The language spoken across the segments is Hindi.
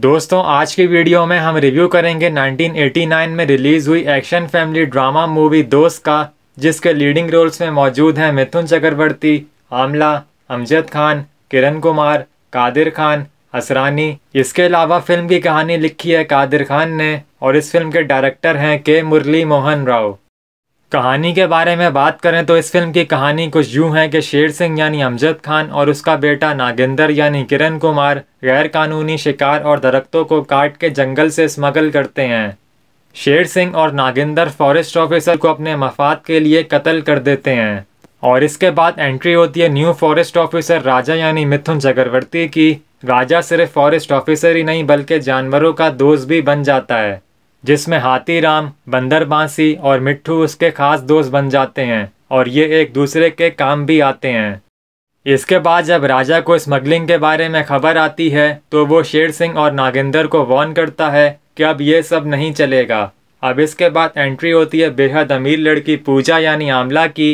दोस्तों आज की वीडियो में हम रिव्यू करेंगे 1989 में रिलीज हुई एक्शन फैमिली ड्रामा मूवी दोस्त का जिसके लीडिंग रोल्स में मौजूद हैं मिथुन चक्रवर्ती आमला अमजद खान किरण कुमार कादिर खान असरानी इसके अलावा फिल्म की कहानी लिखी है कादिर खान ने और इस फिल्म के डायरेक्टर हैं के मुरली मोहन राव कहानी के बारे में बात करें तो इस फिल्म की कहानी कुछ यूं है कि शेर सिंह यानी अमजद खान और उसका बेटा नागेंद्र यानी किरण कुमार गैर कानूनी शिकार और दरख्तों को काट के जंगल से स्मगल करते हैं शेर सिंह और नागेंद्र फॉरेस्ट ऑफिसर को अपने मफाद के लिए कत्ल कर देते हैं और इसके बाद एंट्री होती है न्यू फॉरेस्ट ऑफिसर राजा यानी मिथुन चक्रवर्ती की राजा सिर्फ फॉरेस्ट ऑफिसर ही नहीं बल्कि जानवरों का दोस्त भी बन जाता है जिसमें राम बंदर बांसी और मिट्टू उसके खास दोस्त बन जाते हैं और ये एक दूसरे के काम भी आते हैं इसके बाद जब राजा को स्मगलिंग के बारे में खबर आती है तो वो शेर सिंह और नागेंद्र को वॉर्न करता है कि अब ये सब नहीं चलेगा अब इसके बाद एंट्री होती है बेहद अमीर लड़की पूजा यानी आमला की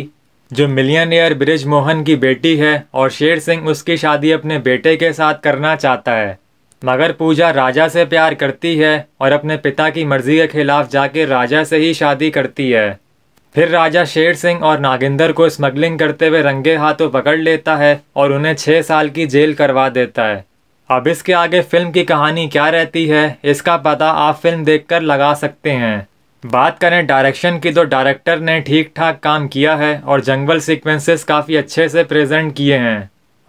जो मिलियनियर ब्रिज मोहन की बेटी है और शेर सिंह उसकी शादी अपने बेटे के साथ करना चाहता है मगर पूजा राजा से प्यार करती है और अपने पिता की मर्जी के खिलाफ जाके राजा से ही शादी करती है फिर राजा शेर सिंह और नागिंदर को स्मगलिंग करते हुए रंगे हाथों पकड़ लेता है और उन्हें छः साल की जेल करवा देता है अब इसके आगे फिल्म की कहानी क्या रहती है इसका पता आप फिल्म देखकर लगा सकते हैं बात करें डायरेक्शन की तो डायरेक्टर ने ठीक ठाक काम किया है और जंगल सीक्वेंसेस काफ़ी अच्छे से प्रेजेंट किए हैं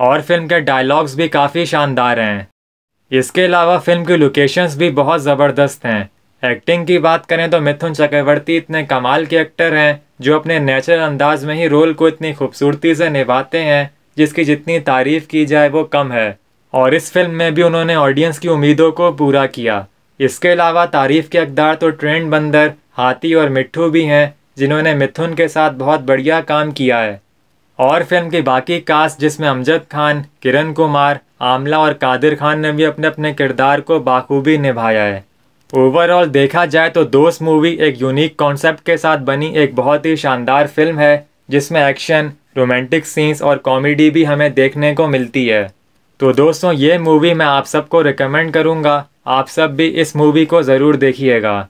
और फिल्म के डायलॉग्स भी काफ़ी शानदार हैं इसके अलावा फिल्म की लोकेशंस भी बहुत ज़बरदस्त हैं एक्टिंग की बात करें तो मिथुन चक्रवर्ती इतने कमाल के एक्टर हैं जो अपने नेचुरल अंदाज में ही रोल को इतनी खूबसूरती से निभाते हैं जिसकी जितनी तारीफ की जाए वो कम है और इस फिल्म में भी उन्होंने ऑडियंस की उम्मीदों को पूरा किया इसके अलावा तारीफ के अकदार तो ट्रेंड बंदर हाथी और मिट्ठू भी हैं जिन्होंने मिथुन के साथ बहुत बढ़िया काम किया है और फिल्म की बाकी कास्ट जिसमें अमजद खान किरण कुमार आमला और कादिर खान ने भी अपने अपने किरदार को बाखूबी निभाया है ओवरऑल देखा जाए तो दोस्त मूवी एक यूनिक कॉन्सेप्ट के साथ बनी एक बहुत ही शानदार फिल्म है जिसमें एक्शन रोमांटिक सीन्स और कॉमेडी भी हमें देखने को मिलती है तो दोस्तों ये मूवी मैं आप सबको रिकमेंड करूँगा आप सब भी इस मूवी को ज़रूर देखिएगा